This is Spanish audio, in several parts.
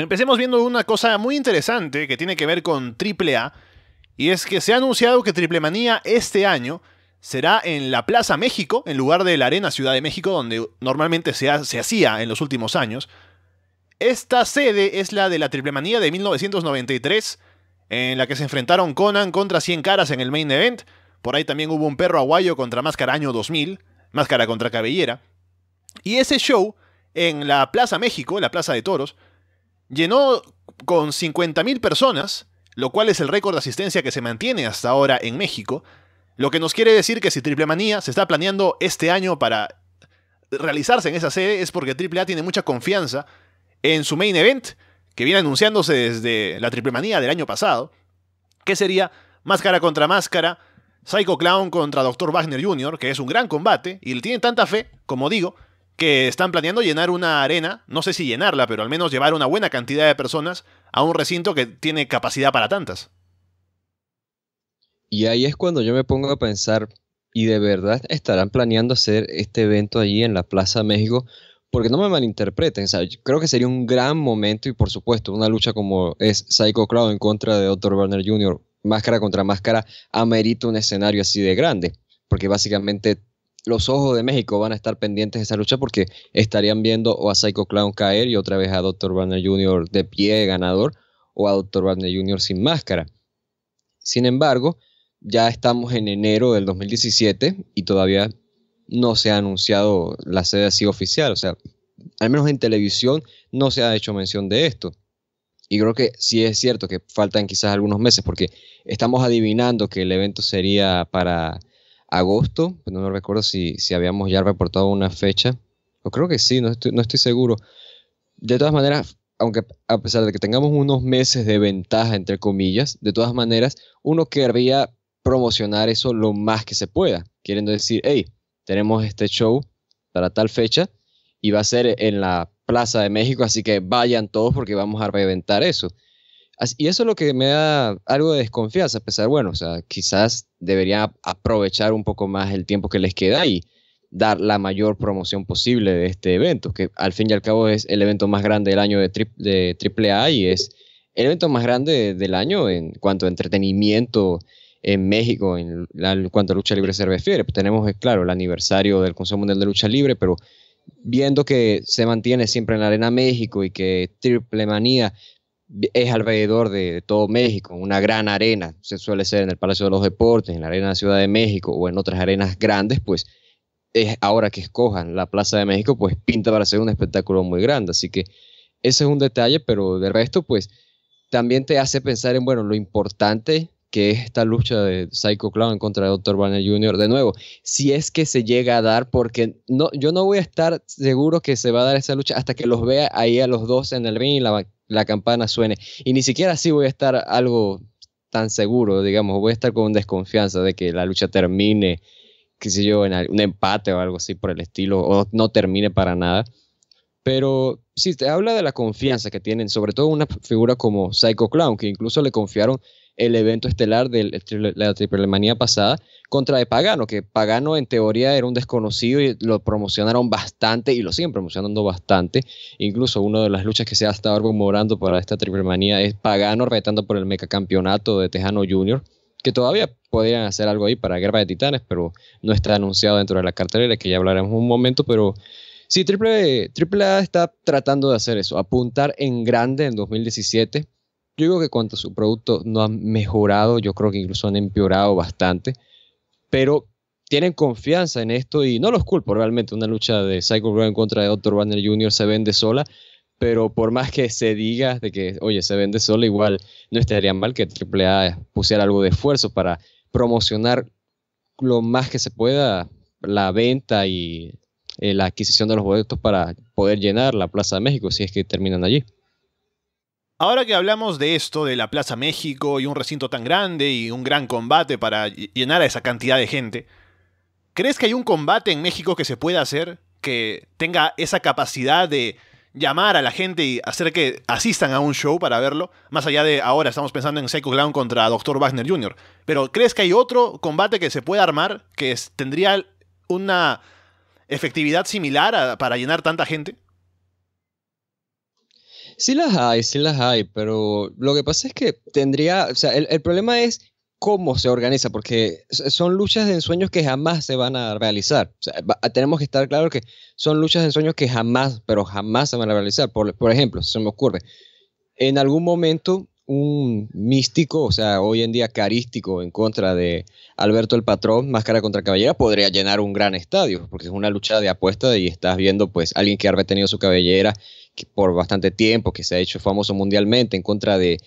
Empecemos viendo una cosa muy interesante que tiene que ver con A y es que se ha anunciado que Triple Manía este año será en la Plaza México, en lugar de la Arena Ciudad de México, donde normalmente se, se hacía en los últimos años. Esta sede es la de la Triple Manía de 1993, en la que se enfrentaron Conan contra 100 caras en el main event. Por ahí también hubo un perro aguayo contra Máscara Año 2000, Máscara contra Cabellera. Y ese show en la Plaza México, la Plaza de Toros, llenó con 50.000 personas, lo cual es el récord de asistencia que se mantiene hasta ahora en México, lo que nos quiere decir que si Triple Manía se está planeando este año para realizarse en esa sede es porque Triple A tiene mucha confianza en su main event, que viene anunciándose desde la Triple Manía del año pasado, que sería máscara contra máscara, Psycho Clown contra Dr. Wagner Jr., que es un gran combate, y le tiene tanta fe, como digo, que están planeando llenar una arena, no sé si llenarla, pero al menos llevar una buena cantidad de personas a un recinto que tiene capacidad para tantas. Y ahí es cuando yo me pongo a pensar, ¿y de verdad estarán planeando hacer este evento allí en la Plaza México? porque no me malinterpreten, creo que sería un gran momento y por supuesto una lucha como es Psycho Crowd en contra de Dr. Werner Jr., máscara contra máscara, amerita un escenario así de grande, porque básicamente los ojos de México van a estar pendientes de esa lucha porque estarían viendo o a Psycho Clown caer y otra vez a Dr. Wagner Jr. de pie ganador o a Dr. Wagner Jr. sin máscara. Sin embargo, ya estamos en enero del 2017 y todavía no se ha anunciado la sede así oficial, o sea, al menos en televisión no se ha hecho mención de esto. Y creo que sí es cierto que faltan quizás algunos meses porque estamos adivinando que el evento sería para agosto, no recuerdo si, si, habíamos ya reportado una fecha, o creo que sí, no estoy, no estoy seguro. De todas maneras, aunque a pesar de que tengamos unos meses de ventaja, entre comillas, de todas maneras, uno querría promocionar eso lo más que se pueda, queriendo decir, hey, tenemos este show para tal fecha y va a ser en la Plaza de México, así que vayan todos porque vamos a reventar eso. Y eso es lo que me da algo de desconfianza, a pesar, bueno, o sea, quizás deberían aprovechar un poco más el tiempo que les queda y dar la mayor promoción posible de este evento, que al fin y al cabo es el evento más grande del año de, Triple de AAA y es el evento más grande del año en cuanto a entretenimiento en México en, cuanto a lucha libre se refiere. tenemos, eh, claro, el aniversario del Consejo Mundial de Lucha Libre, pero viendo que se mantiene siempre en la Arena México y que Triple Manía es alrededor de, todo México, una gran arena, se suele ser en el Palacio de los Deportes, en la Arena de la Ciudad de México o en otras arenas grandes, pues es ahora que escojan la Plaza de México, pues pinta para ser un espectáculo muy grande. Así que ese es un detalle, pero del resto, pues también te hace pensar en, bueno, lo importante que es esta lucha de Psycho Clown contra Dr. Banner Jr. De nuevo, si es que se llega a dar, porque no, yo no voy a estar seguro que se va a dar esa lucha hasta que los vea ahí a los dos en el ring y la, la campana suene. Y ni siquiera así voy a estar algo tan seguro, digamos, voy a estar con desconfianza de que la lucha termine, qué sé yo, en un empate o algo así por el estilo, o no termine para nada. Pero sí, te habla de la confianza que tienen, sobre todo una figura como Psycho Clown, que incluso le confiaron el evento estelar de la triple manía pasada contra de Pagano, que Pagano en teoría era un desconocido y lo promocionaron bastante y lo siguen promocionando bastante. Incluso una de las luchas que se ha estado rumorando para esta triple manía es Pagano retando por el campeonato de Tejano Junior, que todavía podrían hacer algo ahí para Guerra de Titanes, pero no está anunciado dentro de la cartelera, que ya hablaremos un momento, pero... Sí, Triple, Triple A está tratando de hacer eso, apuntar en grande en 2017 yo digo que cuanto a su producto no han mejorado, yo creo que incluso han empeorado bastante, pero tienen confianza en esto y no los culpo realmente. Una lucha de Cycle Brown en contra de Dr. Banner Jr. se vende sola, pero por más que se diga de que, oye, se vende sola, igual no estaría mal que AAA pusiera algo de esfuerzo para promocionar lo más que se pueda la venta y eh, la adquisición de los boletos para poder llenar la Plaza de México si es que terminan allí. Ahora que hablamos de esto, de la Plaza México y un recinto tan grande y un gran combate para llenar a esa cantidad de gente, ¿crees que hay un combate en México que se pueda hacer que tenga esa capacidad de llamar a la gente y hacer que asistan a un show para verlo? Más allá de ahora estamos pensando en Psycho Clown contra Dr. Wagner Jr. Pero ¿crees que hay otro combate que se pueda armar que tendría una efectividad similar para llenar tanta gente? Sí las hay, sí las hay, pero lo que pasa es que tendría, o sea, el, problema es cómo se organiza, porque son luchas de ensueños que jamás se van a realizar. tenemos que estar claros que son luchas de ensueños que jamás, pero jamás se van a realizar. Por, por ejemplo, se me ocurre, en algún momento un místico, o sea, hoy en día carístico en contra de Alberto el Patrón, Máscara contra Cabellera, podría llenar un gran estadio, porque es una lucha de apuesta y estás viendo pues alguien que ha retenido su cabellera por bastante tiempo, que se ha hecho famoso mundialmente en contra de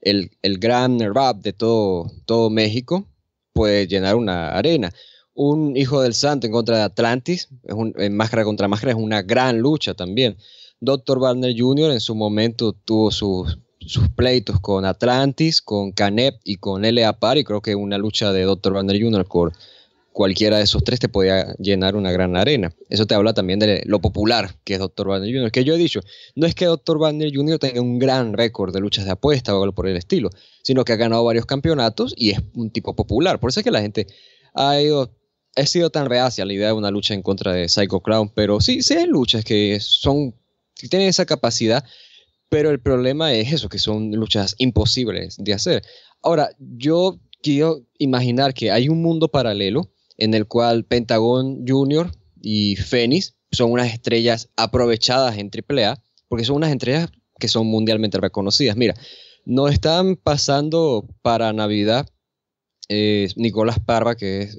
el, gran rap de todo, todo México, puede llenar una arena un hijo del santo en contra de Atlantis, en máscara contra máscara, es una gran lucha también. Dr. Barner Jr. en su momento tuvo su sus pleitos con Atlantis, con Canep y con L.A. y creo que una lucha de Dr. Banner Jr. con cualquiera de esos tres te podía llenar una gran arena. Eso te habla también de lo popular que es Dr. Banner Jr. Que yo he dicho, no es que Dr. Banner Jr. tenga un gran récord de luchas de apuesta o algo por el estilo, sino que ha ganado varios campeonatos y es un tipo popular. Por eso es que la gente ha ido he sido tan reacia a la idea de una lucha en contra de Psycho Clown, pero sí, sí hay luchas que son, que tienen esa capacidad pero el problema es eso, que son luchas imposibles de hacer. Ahora, yo quiero imaginar que hay un mundo paralelo en el cual Pentagón Jr. y Fénix son unas estrellas aprovechadas en AAA, porque son unas estrellas que son mundialmente reconocidas. Mira, nos están pasando para Navidad. Eh, Nicolás Parva, que es,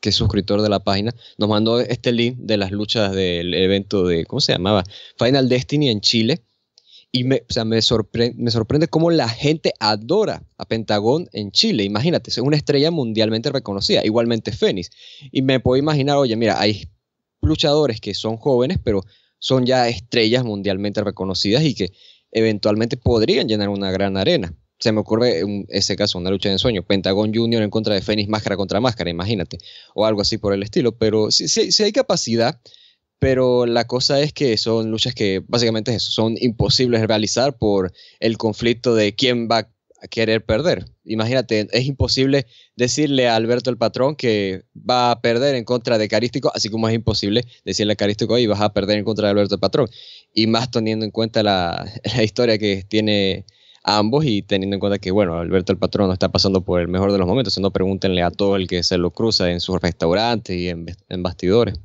que es suscriptor de la página, nos mandó este link de las luchas del evento de, ¿cómo se llamaba? Final Destiny en Chile. Y me, me, sorprende cómo la gente adora a Pentagón en Chile. Imagínate, es una estrella mundialmente reconocida, igualmente Fénix. Y me puedo imaginar, oye, mira, hay luchadores que son jóvenes, pero son ya estrellas mundialmente reconocidas y que eventualmente podrían llenar una gran arena. Se me ocurre en ese caso, una lucha de ensueño. Pentagón Junior en contra de Fénix, máscara contra máscara, imagínate, o algo así por el estilo, pero si hay capacidad, pero la cosa es que son luchas que básicamente eso, son imposibles de realizar por el conflicto de quién va a querer perder. Imagínate, es imposible decirle a Alberto el patrón que va a perder en contra de Carístico, así como es imposible decirle a Carístico y vas a perder en contra de Alberto el patrón. Y más teniendo en cuenta la, historia que tiene ambos y teniendo en cuenta que, bueno, Alberto el Patrón no está pasando por el mejor de los momentos, sino pregúntenle a todo el que se lo cruza en sus restaurantes y en bastidores.